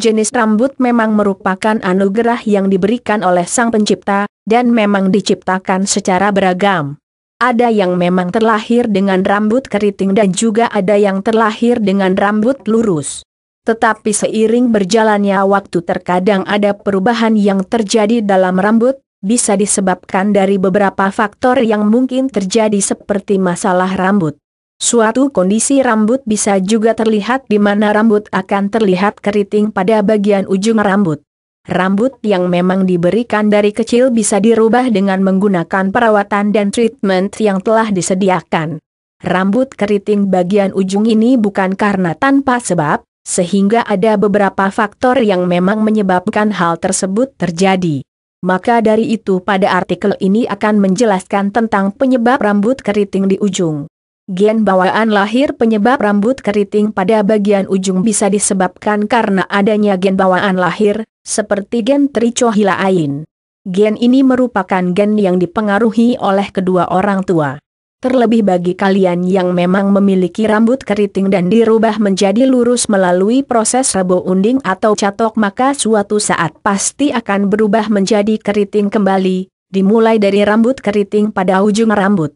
jenis rambut memang merupakan anugerah yang diberikan oleh sang pencipta, dan memang diciptakan secara beragam. Ada yang memang terlahir dengan rambut keriting dan juga ada yang terlahir dengan rambut lurus. Tetapi seiring berjalannya waktu terkadang ada perubahan yang terjadi dalam rambut, bisa disebabkan dari beberapa faktor yang mungkin terjadi seperti masalah rambut Suatu kondisi rambut bisa juga terlihat di mana rambut akan terlihat keriting pada bagian ujung rambut. Rambut yang memang diberikan dari kecil bisa dirubah dengan menggunakan perawatan dan treatment yang telah disediakan. Rambut keriting bagian ujung ini bukan karena tanpa sebab, sehingga ada beberapa faktor yang memang menyebabkan hal tersebut terjadi. Maka dari itu pada artikel ini akan menjelaskan tentang penyebab rambut keriting di ujung. Gen bawaan lahir penyebab rambut keriting pada bagian ujung bisa disebabkan karena adanya gen bawaan lahir, seperti gen trichohilain. Gen ini merupakan gen yang dipengaruhi oleh kedua orang tua. Terlebih bagi kalian yang memang memiliki rambut keriting dan dirubah menjadi lurus melalui proses rebo unding atau catok maka suatu saat pasti akan berubah menjadi keriting kembali, dimulai dari rambut keriting pada ujung rambut.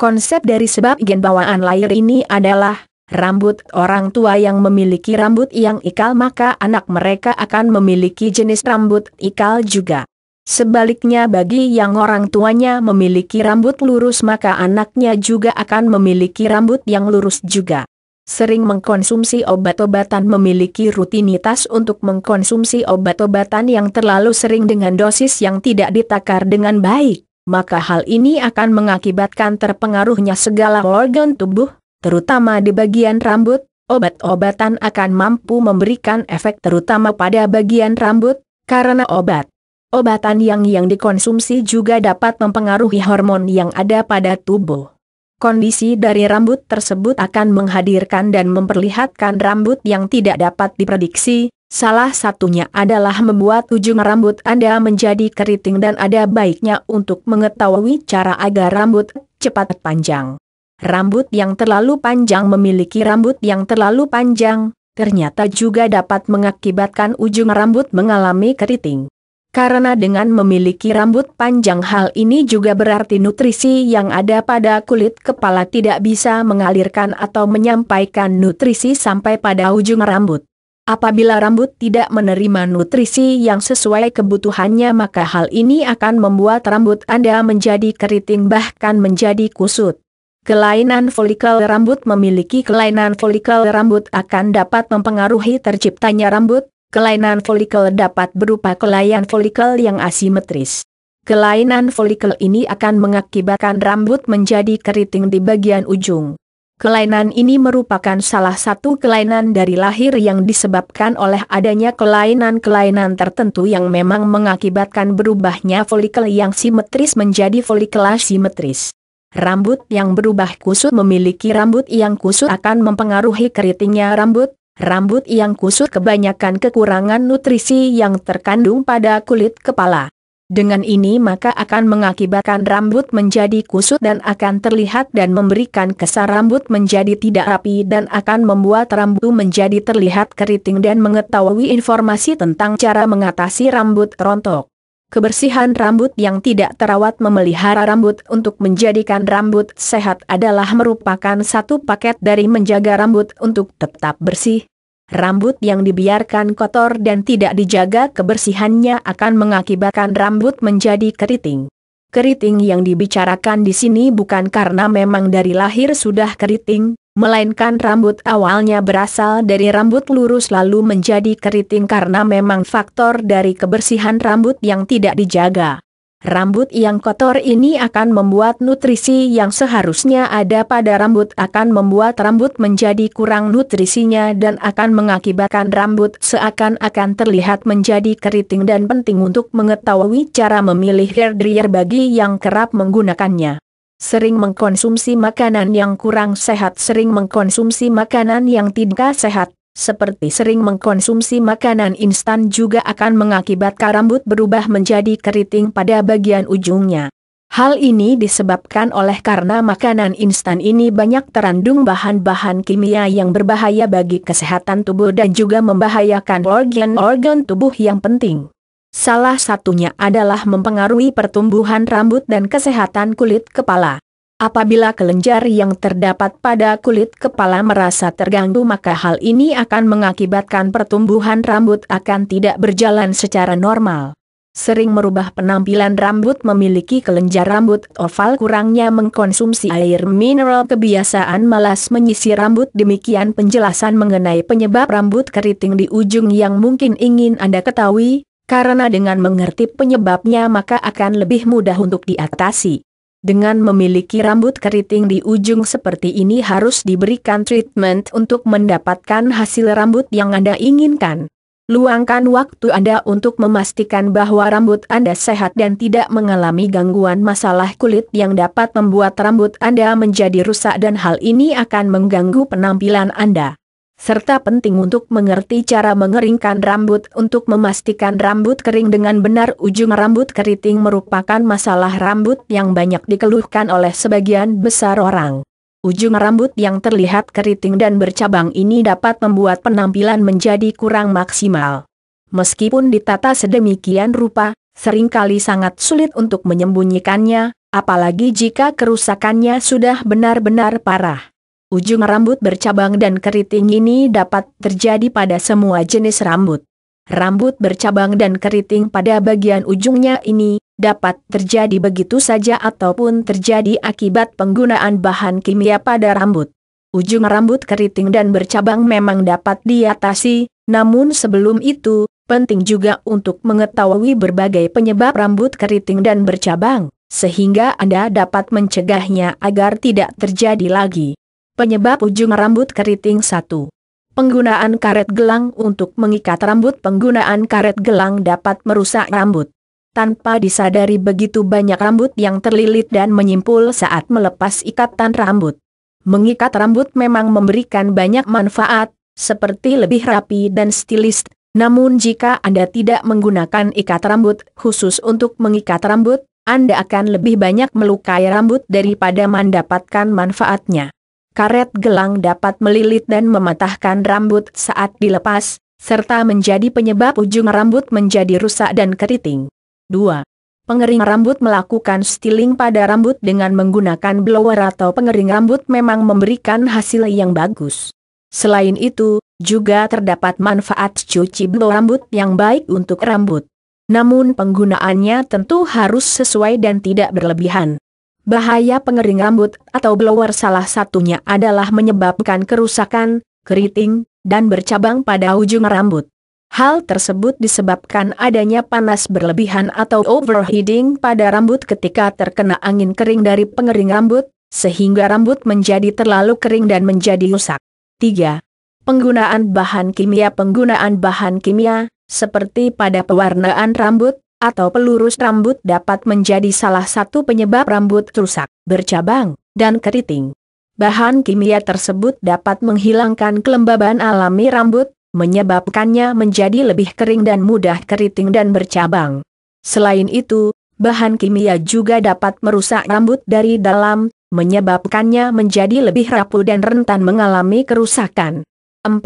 Konsep dari sebab gen bawaan lahir ini adalah, rambut orang tua yang memiliki rambut yang ikal maka anak mereka akan memiliki jenis rambut ikal juga. Sebaliknya bagi yang orang tuanya memiliki rambut lurus maka anaknya juga akan memiliki rambut yang lurus juga. Sering mengkonsumsi obat-obatan memiliki rutinitas untuk mengkonsumsi obat-obatan yang terlalu sering dengan dosis yang tidak ditakar dengan baik maka hal ini akan mengakibatkan terpengaruhnya segala organ tubuh, terutama di bagian rambut, obat-obatan akan mampu memberikan efek terutama pada bagian rambut, karena obat. Obatan yang yang dikonsumsi juga dapat mempengaruhi hormon yang ada pada tubuh. Kondisi dari rambut tersebut akan menghadirkan dan memperlihatkan rambut yang tidak dapat diprediksi, salah satunya adalah membuat ujung rambut Anda menjadi keriting dan ada baiknya untuk mengetahui cara agar rambut cepat panjang. Rambut yang terlalu panjang memiliki rambut yang terlalu panjang, ternyata juga dapat mengakibatkan ujung rambut mengalami keriting. Karena dengan memiliki rambut panjang hal ini juga berarti nutrisi yang ada pada kulit kepala tidak bisa mengalirkan atau menyampaikan nutrisi sampai pada ujung rambut. Apabila rambut tidak menerima nutrisi yang sesuai kebutuhannya maka hal ini akan membuat rambut Anda menjadi keriting bahkan menjadi kusut. Kelainan folikel rambut memiliki kelainan folikel rambut akan dapat mempengaruhi terciptanya rambut, Kelainan folikel dapat berupa kelainan folikel yang asimetris. Kelainan folikel ini akan mengakibatkan rambut menjadi keriting di bagian ujung. Kelainan ini merupakan salah satu kelainan dari lahir yang disebabkan oleh adanya kelainan-kelainan tertentu yang memang mengakibatkan berubahnya folikel yang simetris menjadi folikel asimetris. Rambut yang berubah kusut memiliki rambut yang kusut akan mempengaruhi keritingnya rambut, rambut yang kusut kebanyakan kekurangan nutrisi yang terkandung pada kulit kepala. Dengan ini maka akan mengakibatkan rambut menjadi kusut dan akan terlihat dan memberikan kesan rambut menjadi tidak rapi dan akan membuat rambut menjadi terlihat keriting dan mengetahui informasi tentang cara mengatasi rambut rontok. Kebersihan rambut yang tidak terawat memelihara rambut untuk menjadikan rambut sehat adalah merupakan satu paket dari menjaga rambut untuk tetap bersih. Rambut yang dibiarkan kotor dan tidak dijaga kebersihannya akan mengakibatkan rambut menjadi keriting. Keriting yang dibicarakan di sini bukan karena memang dari lahir sudah keriting, melainkan rambut awalnya berasal dari rambut lurus lalu menjadi keriting karena memang faktor dari kebersihan rambut yang tidak dijaga. Rambut yang kotor ini akan membuat nutrisi yang seharusnya ada pada rambut akan membuat rambut menjadi kurang nutrisinya dan akan mengakibatkan rambut seakan-akan terlihat menjadi keriting dan penting untuk mengetahui cara memilih hair dryer bagi yang kerap menggunakannya sering mengkonsumsi makanan yang kurang sehat, sering mengkonsumsi makanan yang tidak sehat, seperti sering mengkonsumsi makanan instan juga akan mengakibatkan rambut berubah menjadi keriting pada bagian ujungnya. Hal ini disebabkan oleh karena makanan instan ini banyak terandung bahan-bahan kimia yang berbahaya bagi kesehatan tubuh dan juga membahayakan organ-organ tubuh yang penting. Salah satunya adalah mempengaruhi pertumbuhan rambut dan kesehatan kulit kepala. Apabila kelenjar yang terdapat pada kulit kepala merasa terganggu maka hal ini akan mengakibatkan pertumbuhan rambut akan tidak berjalan secara normal. Sering merubah penampilan rambut memiliki kelenjar rambut oval kurangnya mengkonsumsi air mineral kebiasaan malas menyisir rambut demikian penjelasan mengenai penyebab rambut keriting di ujung yang mungkin ingin Anda ketahui karena dengan mengerti penyebabnya maka akan lebih mudah untuk diatasi. Dengan memiliki rambut keriting di ujung seperti ini harus diberikan treatment untuk mendapatkan hasil rambut yang Anda inginkan. Luangkan waktu Anda untuk memastikan bahwa rambut Anda sehat dan tidak mengalami gangguan masalah kulit yang dapat membuat rambut Anda menjadi rusak dan hal ini akan mengganggu penampilan Anda serta penting untuk mengerti cara mengeringkan rambut untuk memastikan rambut kering dengan benar ujung rambut keriting merupakan masalah rambut yang banyak dikeluhkan oleh sebagian besar orang. Ujung rambut yang terlihat keriting dan bercabang ini dapat membuat penampilan menjadi kurang maksimal. Meskipun ditata sedemikian rupa, seringkali sangat sulit untuk menyembunyikannya, apalagi jika kerusakannya sudah benar-benar parah. Ujung rambut bercabang dan keriting ini dapat terjadi pada semua jenis rambut. Rambut bercabang dan keriting pada bagian ujungnya ini dapat terjadi begitu saja ataupun terjadi akibat penggunaan bahan kimia pada rambut. Ujung rambut keriting dan bercabang memang dapat diatasi, namun sebelum itu, penting juga untuk mengetahui berbagai penyebab rambut keriting dan bercabang, sehingga Anda dapat mencegahnya agar tidak terjadi lagi. Penyebab ujung rambut keriting 1. Penggunaan karet gelang untuk mengikat rambut Penggunaan karet gelang dapat merusak rambut. Tanpa disadari begitu banyak rambut yang terlilit dan menyimpul saat melepas ikatan rambut. Mengikat rambut memang memberikan banyak manfaat, seperti lebih rapi dan stilis. namun jika Anda tidak menggunakan ikat rambut khusus untuk mengikat rambut, Anda akan lebih banyak melukai rambut daripada mendapatkan manfaatnya karet gelang dapat melilit dan mematahkan rambut saat dilepas, serta menjadi penyebab ujung rambut menjadi rusak dan keriting. 2. Pengering rambut melakukan styling pada rambut dengan menggunakan blower atau pengering rambut memang memberikan hasil yang bagus. Selain itu, juga terdapat manfaat cuci blow rambut yang baik untuk rambut. Namun penggunaannya tentu harus sesuai dan tidak berlebihan. Bahaya pengering rambut atau blower salah satunya adalah menyebabkan kerusakan, keriting, dan bercabang pada ujung rambut. Hal tersebut disebabkan adanya panas berlebihan atau overheating pada rambut ketika terkena angin kering dari pengering rambut, sehingga rambut menjadi terlalu kering dan menjadi rusak. 3. Penggunaan bahan kimia Penggunaan bahan kimia, seperti pada pewarnaan rambut, atau pelurus rambut dapat menjadi salah satu penyebab rambut rusak, bercabang, dan keriting. Bahan kimia tersebut dapat menghilangkan kelembaban alami rambut, menyebabkannya menjadi lebih kering dan mudah keriting dan bercabang. Selain itu, bahan kimia juga dapat merusak rambut dari dalam, menyebabkannya menjadi lebih rapuh dan rentan mengalami kerusakan. 4.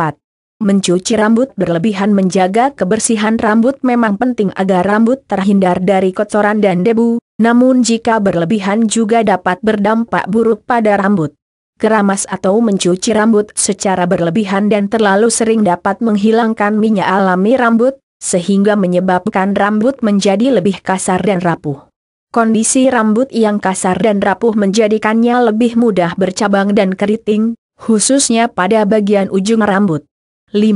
Mencuci rambut berlebihan menjaga kebersihan rambut memang penting agar rambut terhindar dari kotoran dan debu, namun jika berlebihan juga dapat berdampak buruk pada rambut. Keramas atau mencuci rambut secara berlebihan dan terlalu sering dapat menghilangkan minyak alami rambut, sehingga menyebabkan rambut menjadi lebih kasar dan rapuh. Kondisi rambut yang kasar dan rapuh menjadikannya lebih mudah bercabang dan keriting, khususnya pada bagian ujung rambut. 5.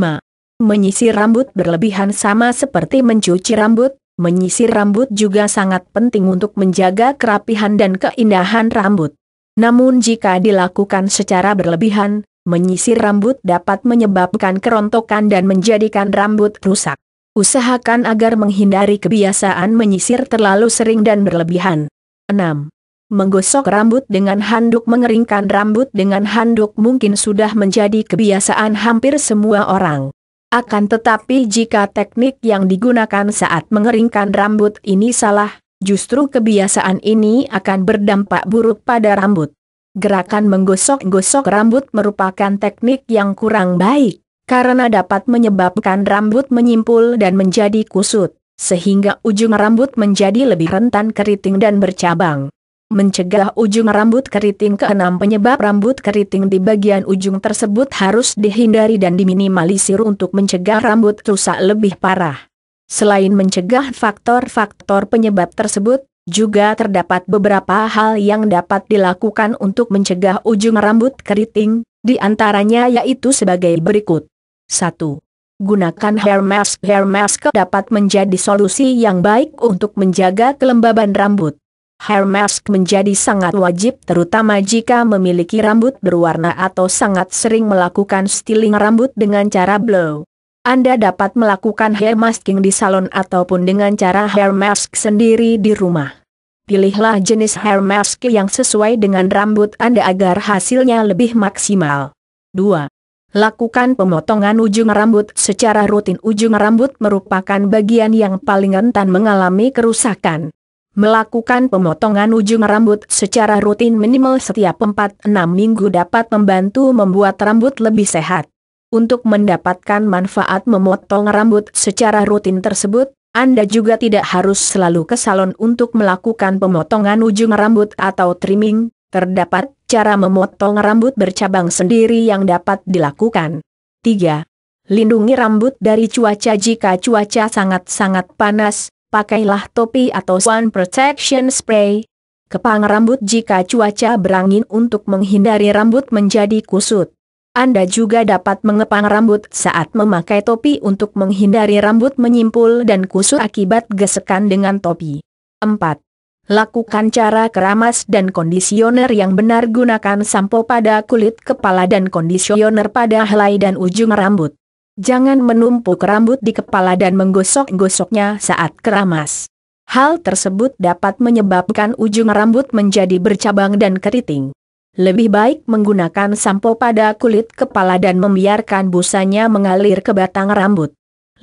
Menyisir rambut berlebihan sama seperti mencuci rambut, menyisir rambut juga sangat penting untuk menjaga kerapihan dan keindahan rambut. Namun jika dilakukan secara berlebihan, menyisir rambut dapat menyebabkan kerontokan dan menjadikan rambut rusak. Usahakan agar menghindari kebiasaan menyisir terlalu sering dan berlebihan. 6. Menggosok rambut dengan handuk mengeringkan rambut dengan handuk mungkin sudah menjadi kebiasaan hampir semua orang. Akan tetapi jika teknik yang digunakan saat mengeringkan rambut ini salah, justru kebiasaan ini akan berdampak buruk pada rambut. Gerakan menggosok-gosok rambut merupakan teknik yang kurang baik, karena dapat menyebabkan rambut menyimpul dan menjadi kusut, sehingga ujung rambut menjadi lebih rentan keriting dan bercabang mencegah ujung rambut keriting keenam penyebab rambut keriting di bagian ujung tersebut harus dihindari dan diminimalisir untuk mencegah rambut rusak lebih parah. Selain mencegah faktor-faktor penyebab tersebut, juga terdapat beberapa hal yang dapat dilakukan untuk mencegah ujung rambut keriting, di antaranya yaitu sebagai berikut. 1. Gunakan hair mask. Hair mask dapat menjadi solusi yang baik untuk menjaga kelembaban rambut. Hair mask menjadi sangat wajib terutama jika memiliki rambut berwarna atau sangat sering melakukan styling rambut dengan cara blow. Anda dapat melakukan hair masking di salon ataupun dengan cara hair mask sendiri di rumah. Pilihlah jenis hair mask yang sesuai dengan rambut Anda agar hasilnya lebih maksimal. 2. Lakukan pemotongan ujung rambut secara rutin. Ujung rambut merupakan bagian yang paling rentan mengalami kerusakan. Melakukan pemotongan ujung rambut secara rutin minimal setiap 4-6 minggu dapat membantu membuat rambut lebih sehat. Untuk mendapatkan manfaat memotong rambut secara rutin tersebut, Anda juga tidak harus selalu ke salon untuk melakukan pemotongan ujung rambut atau trimming. Terdapat cara memotong rambut bercabang sendiri yang dapat dilakukan. 3. Lindungi rambut dari cuaca jika cuaca sangat-sangat panas, pakailah topi atau sun protection spray. Kepang rambut jika cuaca berangin untuk menghindari rambut menjadi kusut. Anda juga dapat mengepang rambut saat memakai topi untuk menghindari rambut menyimpul dan kusut akibat gesekan dengan topi. 4. Lakukan cara keramas dan kondisioner yang benar gunakan sampo pada kulit kepala dan kondisioner pada helai dan ujung rambut. Jangan menumpuk rambut di kepala dan menggosok-gosoknya saat keramas. Hal tersebut dapat menyebabkan ujung rambut menjadi bercabang dan keriting. Lebih baik menggunakan sampo pada kulit kepala dan membiarkan busanya mengalir ke batang rambut.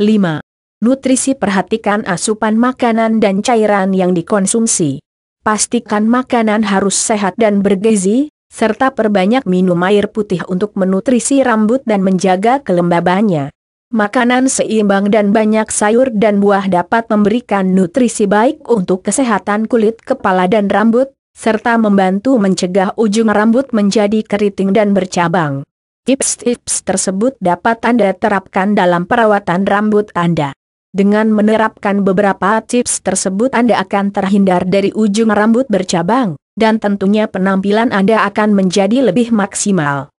5. Nutrisi Perhatikan asupan makanan dan cairan yang dikonsumsi. Pastikan makanan harus sehat dan bergizi, serta perbanyak minum air putih untuk menutrisi rambut dan menjaga kelembabannya. Makanan seimbang dan banyak sayur dan buah dapat memberikan nutrisi baik untuk kesehatan kulit kepala dan rambut, serta membantu mencegah ujung rambut menjadi keriting dan bercabang. Tips-tips tersebut dapat Anda terapkan dalam perawatan rambut Anda. Dengan menerapkan beberapa tips tersebut Anda akan terhindar dari ujung rambut bercabang dan tentunya penampilan Anda akan menjadi lebih maksimal.